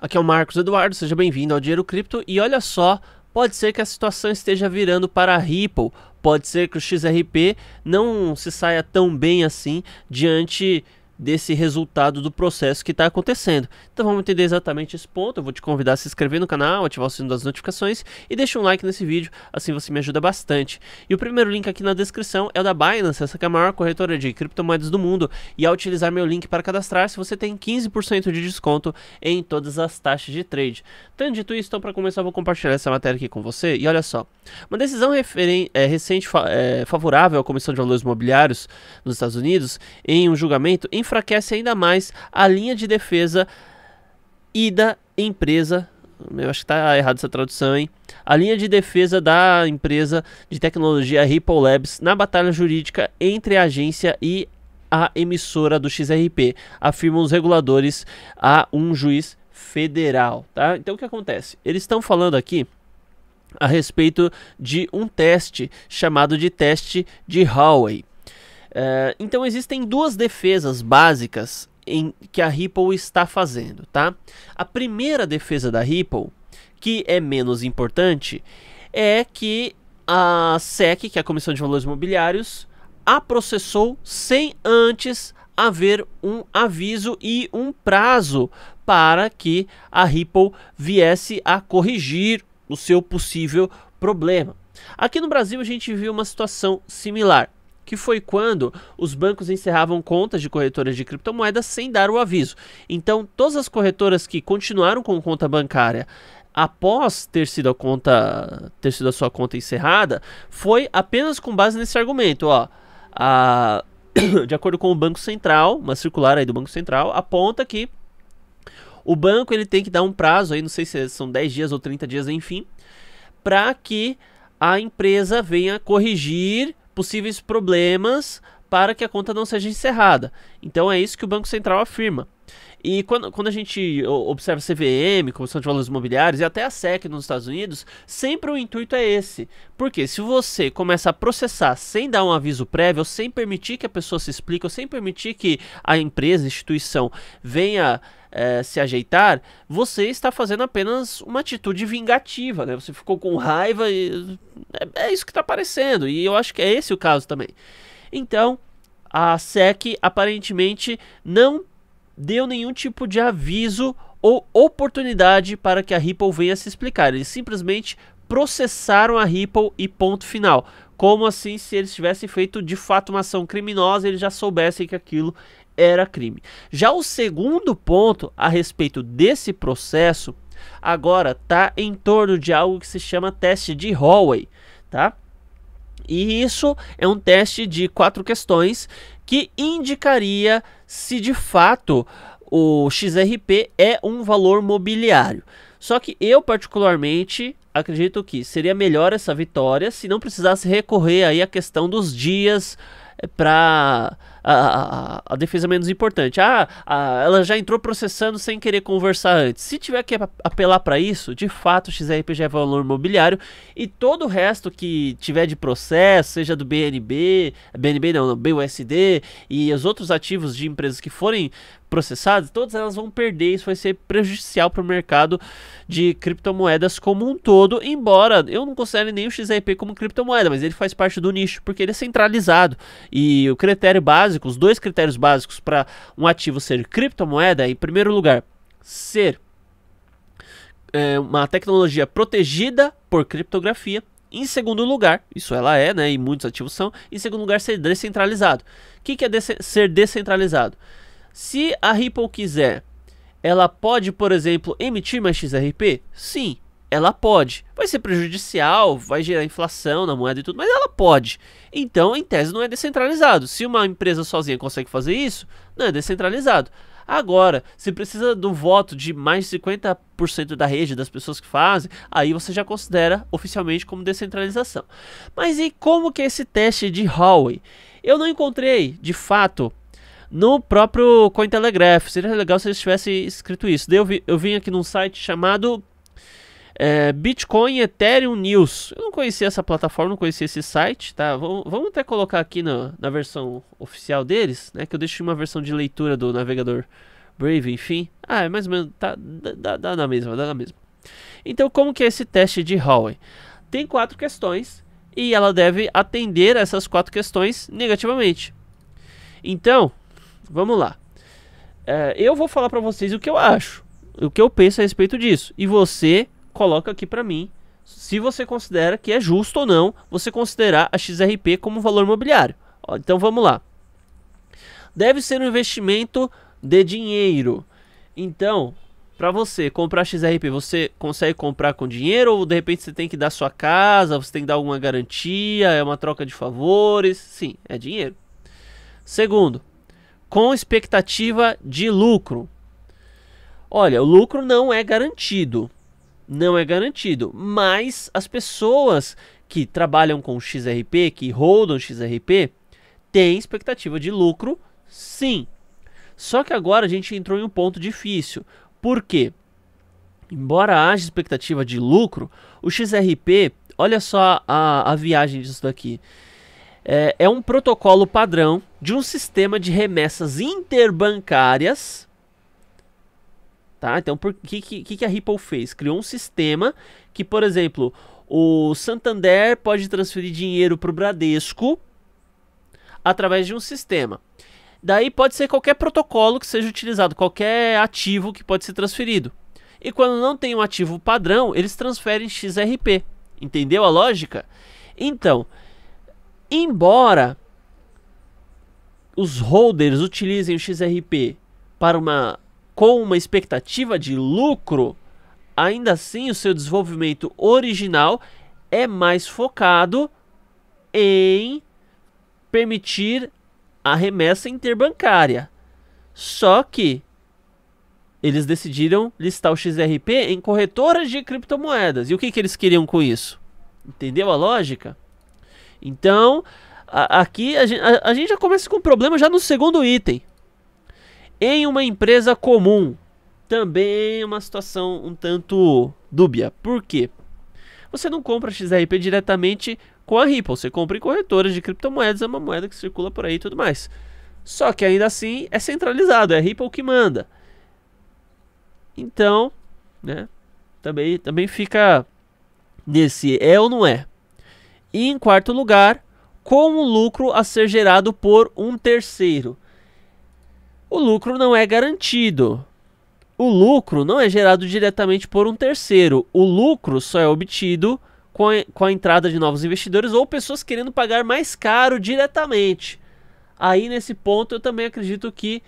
Aqui é o Marcos Eduardo, seja bem-vindo ao Dinheiro Cripto e olha só, pode ser que a situação esteja virando para a Ripple, pode ser que o XRP não se saia tão bem assim diante desse resultado do processo que está acontecendo. Então vamos entender exatamente esse ponto. Eu vou te convidar a se inscrever no canal, ativar o sino das notificações e deixar um like nesse vídeo, assim você me ajuda bastante. E o primeiro link aqui na descrição é o da Binance, essa que é a maior corretora de criptomoedas do mundo. E ao utilizar meu link para cadastrar-se, você tem 15% de desconto em todas as taxas de trade. Tendo dito isso, então para começar eu vou compartilhar essa matéria aqui com você. E olha só, uma decisão é, recente fa é, favorável à Comissão de Valores Imobiliários nos Estados Unidos em um julgamento em enfraquece ainda mais a linha de defesa e da empresa. Eu acho que está errado essa tradução, hein? A linha de defesa da empresa de tecnologia Ripple Labs na batalha jurídica entre a agência e a emissora do XRP, afirmam os reguladores a um juiz federal, tá? Então o que acontece? Eles estão falando aqui a respeito de um teste chamado de teste de Hallway. Eh, então existem duas defesas básicas em, que a Ripple está fazendo, tá? A primeira defesa da Ripple, que é menos importante, é que a SEC, que é a Comissão de Valores Imobiliários, a processou sem antes haver um aviso e um prazo para que a Ripple viesse a corrigir o seu possível problema. Aqui no Brasil a gente viu uma situação similar que foi quando os bancos encerravam contas de corretoras de criptomoedas sem dar o aviso. Então, todas as corretoras que continuaram com conta bancária após ter sido a conta ter sido a sua conta encerrada, foi apenas com base nesse argumento, ó, a, de acordo com o Banco Central, uma circular aí do Banco Central aponta que o banco ele tem que dar um prazo aí, não sei se é, são 10 dias ou 30 dias, enfim, para que a empresa venha corrigir possíveis problemas para que a conta não seja encerrada. Então é isso que o Banco Central afirma. E quando, quando a gente observa a CVM, Comissão de Valores Imobiliários, e até a SEC nos Estados Unidos, sempre o intuito é esse. Porque se você começa a processar sem dar um aviso prévio, sem permitir que a pessoa se explique, ou sem permitir que a empresa, a instituição, venha é, se ajeitar, você está fazendo apenas uma atitude vingativa, né? Você ficou com raiva e é, é isso que está aparecendo. E eu acho que é esse o caso também. Então, a SEC aparentemente não deu nenhum tipo de aviso ou oportunidade para que a Ripple venha se explicar. Eles simplesmente processaram a Ripple e ponto final. Como assim se eles tivessem feito de fato uma ação criminosa, eles já soubessem que aquilo era crime. Já o segundo ponto a respeito desse processo agora tá em torno de algo que se chama teste de Hallway, tá? E isso é um teste de quatro questões que indicaria se de fato o XRP é um valor mobiliário. Só que eu particularmente acredito que seria melhor essa vitória se não precisasse recorrer aí à questão dos dias eh, para a, a, defesa menos importante. Ah, a, ela já entrou processando sem querer conversar antes. Se tiver que apelar para isso, de fato, o XRPG é valor imobiliário e todo o resto que tiver de processo, seja do BNB, BNB não, não BUSD e os outros ativos de empresas que forem processadas, todas elas vão perder. Isso vai ser prejudicial para o mercado de criptomoedas como um todo. Embora eu não considere nem o XRP como criptomoeda, mas ele faz parte do nicho porque ele é centralizado. E o critério básico, os dois critérios básicos para um ativo ser criptomoeda, é, em primeiro lugar, ser é, uma tecnologia protegida por criptografia em segundo lugar, isso ela é, né? E muitos ativos são. Em segundo lugar, ser descentralizado. O que, que é de ser descentralizado? Se a Ripple quiser, ela pode, por exemplo, emitir mais XRP? Sim, ela pode. Vai ser prejudicial, vai gerar inflação na moeda e tudo, mas ela pode. Então, em tese, não é descentralizado. Se uma empresa sozinha consegue fazer isso, não é descentralizado. Agora, se precisa do voto de mais de 50% da rede das pessoas que fazem, aí você já considera oficialmente como descentralização. Mas e como que é esse teste de Hallway? Eu não encontrei, de fato, no próprio Cointelegraph. Seria legal se eles tivessem escrito isso. Daí eu, vi, eu vim aqui num site chamado é, Bitcoin Ethereum News. Eu não conhecia essa plataforma, não conhecia esse site, tá? Vamos, vamos até colocar aqui na, na, versão oficial deles, né? Que eu deixei uma versão de leitura do navegador Brave, enfim. Ah, é mais ou menos, tá, dá, dá na mesma, dá na mesma. Então, como que é esse teste de Howey? Tem quatro questões e ela deve atender a essas quatro questões negativamente. Então, Vamos lá. É, eu vou falar para vocês o que eu acho, o que eu penso a respeito disso. E você coloca aqui para mim se você considera que é justo ou não você considerar a XRP como valor imobiliário. Ó, então vamos lá. Deve ser um investimento de dinheiro. Então, para você comprar XRP, você consegue comprar com dinheiro ou de repente você tem que dar sua casa, você tem que dar alguma garantia, é uma troca de favores? Sim, é dinheiro. Segundo, com expectativa de lucro. Olha, o lucro não é garantido. Não é garantido, mas as pessoas que trabalham com XRP, que holdam XRP, têm expectativa de lucro, sim. Só que agora a gente entrou em um ponto difícil. Por quê? Embora haja expectativa de lucro, o XRP, olha só a, a viagem disso daqui é, é um protocolo padrão de um sistema de remessas interbancárias Tá? Então, o que, que, que, a Ripple fez? Criou um sistema que, por exemplo, o Santander pode transferir dinheiro para o Bradesco através de um sistema. Daí pode ser qualquer protocolo que seja utilizado, qualquer ativo que pode ser transferido. E quando não tem um ativo padrão, eles transferem XRP. Entendeu a lógica? Então, Embora os holders utilizem o XRP para uma com uma expectativa de lucro, ainda assim o seu desenvolvimento original é mais focado em permitir a remessa interbancária. Só que eles decidiram listar o XRP em corretoras de criptomoedas. E o que, que eles queriam com isso? Entendeu a lógica? Então, a, aqui a, a, a gente já começa com um problema já no segundo item. Em uma empresa comum, também é uma situação um tanto dúbia. Por quê? Você não compra XRP diretamente com a Ripple, você compra em corretoras de criptomoedas, é uma moeda que circula por aí e tudo mais. Só que ainda assim é centralizado, é a Ripple que manda. Então, né? Também, também fica nesse é ou não é. E em quarto lugar, com o lucro a ser gerado por um terceiro. O lucro não é garantido. O lucro não é gerado diretamente por um terceiro. O lucro só é obtido com a, com a entrada de novos investidores ou pessoas querendo pagar mais caro diretamente. Aí nesse ponto eu também acredito que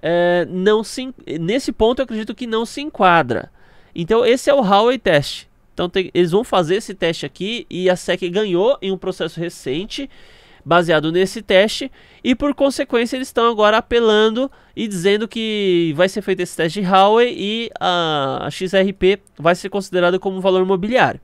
é, não se, nesse ponto eu acredito que não se enquadra. Então esse é o Howey Test. Então tem, eles vão fazer esse teste aqui e a SEC ganhou em um processo recente baseado nesse teste e por consequência eles estão agora apelando e dizendo que vai ser feito esse teste de Huawei e a, XRP vai ser considerada como valor imobiliário.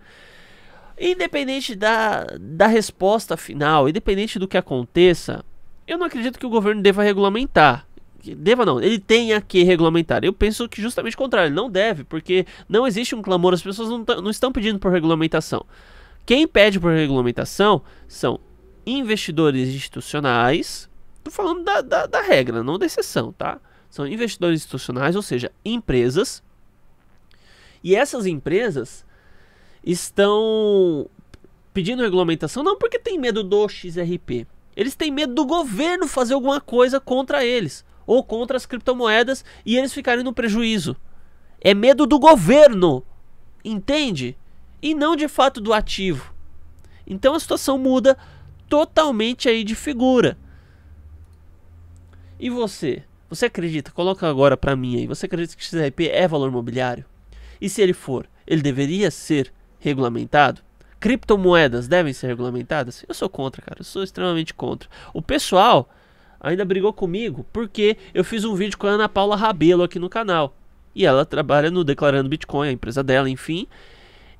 Independente da, da resposta final, independente do que aconteça, eu não acredito que o governo deva regulamentar deva não, ele tenha que regulamentar. Eu penso que justamente o contrário, ele não deve, porque não existe um clamor, as pessoas não, não estão pedindo por regulamentação. Quem pede por regulamentação são investidores institucionais, tô falando da, da, da regra, não da exceção, tá? São investidores institucionais, ou seja, empresas, e essas empresas estão pedindo regulamentação não porque tem medo do XRP. Eles têm medo do governo fazer alguma coisa contra eles ou contra as criptomoedas e eles ficarem no prejuízo. É medo do governo, entende? E não de fato do ativo. Então a situação muda totalmente aí de figura. E você? Você acredita? Coloca agora para mim aí. Você acredita que XRP é valor mobiliário? E se ele for, ele deveria ser regulamentado? Criptomoedas devem ser regulamentadas? Eu sou contra, cara. Eu sou extremamente contra. O pessoal ainda brigou comigo porque eu fiz um vídeo com a Ana Paula Rabelo aqui no canal. E ela trabalha no Declarando Bitcoin, a empresa dela, enfim.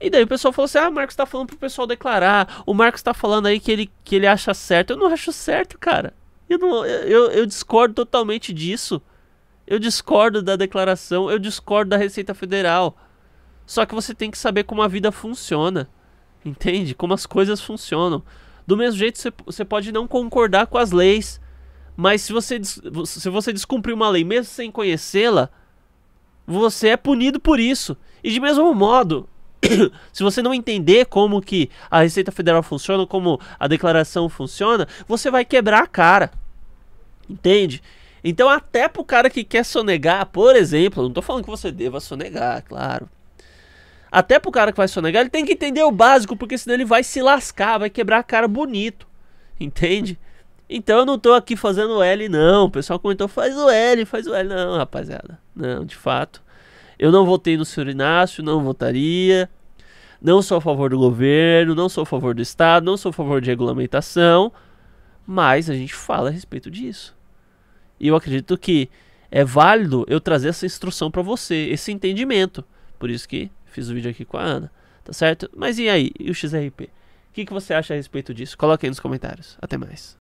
E daí o pessoal falou assim: ah, o Marcos tá falando pro pessoal declarar. O Marcos tá falando aí que ele, que ele acha certo. Eu não acho certo, cara. Eu, não, eu, eu discordo totalmente disso. Eu discordo da declaração, eu discordo da Receita Federal. Só que você tem que saber como a vida funciona. Entende? Como as coisas funcionam. Do mesmo jeito, você pode não concordar com as leis. Mas se você, se você descumprir uma lei mesmo sem conhecê-la, você é punido por isso. E de mesmo modo, se você não entender como que a Receita Federal funciona, como a declaração funciona, você vai quebrar a cara. Entende? Então, até pro cara que quer sonegar, por exemplo, não tô falando que você deva sonegar, claro. Até pro cara que vai sonegar, ele tem que entender o básico, porque senão ele vai se lascar, vai quebrar a cara bonito. Entende? Então eu não tô aqui fazendo L, não. O pessoal comentou, faz o L, faz o L. Não, rapaziada. Não, de fato. Eu não votei no senhor Inácio, não votaria. Não sou a favor do governo, não sou a favor do Estado, não sou a favor de regulamentação. Mas a gente fala a respeito disso. E eu acredito que é válido eu trazer essa instrução para você, esse entendimento. Por isso que fiz o vídeo aqui com a Ana, tá certo? Mas e aí, e o XRP? O que, que você acha a respeito disso? Coloque aí nos comentários. Até mais.